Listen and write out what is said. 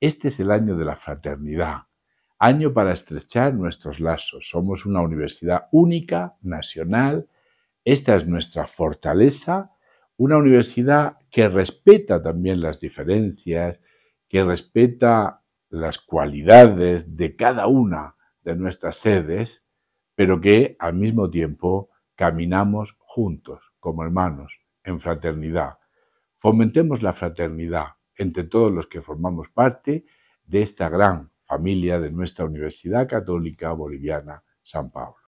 Este es el año de la fraternidad, año para estrechar nuestros lazos. Somos una universidad única, nacional, esta es nuestra fortaleza, una universidad que respeta también las diferencias, que respeta las cualidades de cada una de nuestras sedes, pero que al mismo tiempo caminamos juntos, como hermanos, en fraternidad. Fomentemos la fraternidad, entre todos los que formamos parte de esta gran familia de nuestra Universidad Católica Boliviana San Pablo.